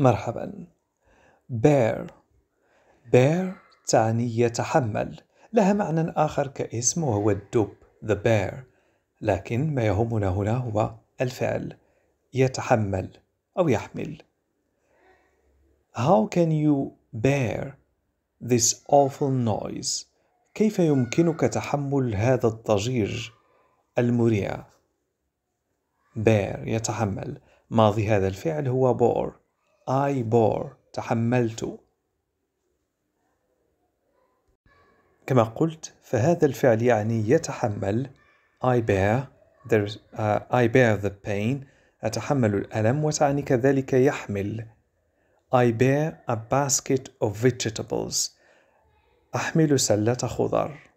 مرحبا bear بير تعني يتحمل لها معنى آخر كاسم وهو الدب the bear لكن ما يهمنا هنا هو الفعل يتحمل أو يحمل How can you bear this awful noise كيف يمكنك تحمل هذا الضجيج المريع bear يتحمل ماضي هذا الفعل هو bore I bore تحملت كما قلت فهذا الفعل يعني يتحمل I bear uh, I bear the pain أتحمل الألم وتعني كذلك يحمل I bear a basket of vegetables أحمل سلة خضر